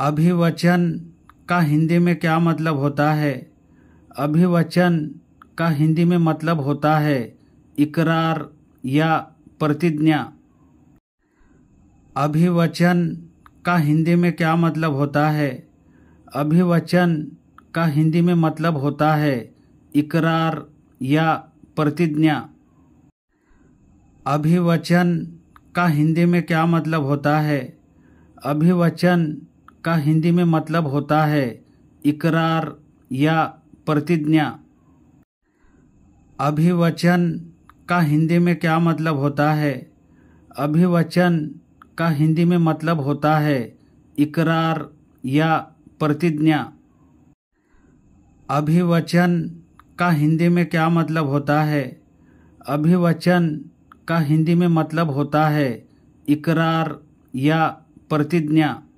अभिवचन का हिंदी में क्या मतलब होता है अभिवचन का हिंदी में मतलब होता है इकरार या प्रतिज्ञा अभिवचन का हिंदी में क्या मतलब होता है अभिवचन का हिंदी में मतलब होता है इकरार या प्रतिज्ञा अभिवचन का हिंदी में क्या मतलब होता है अभिवचन का हिंदी में मतलब होता है इकरार या प्रतिज्ञा अभिवचन का हिंदी में क्या मतलब होता है अभिवचन का हिंदी में मतलब होता है इकरार या प्रतिज्ञा अभिवचन का हिंदी में क्या मतलब होता है अभिवचन का हिंदी में मतलब होता है इकरार या प्रतिज्ञा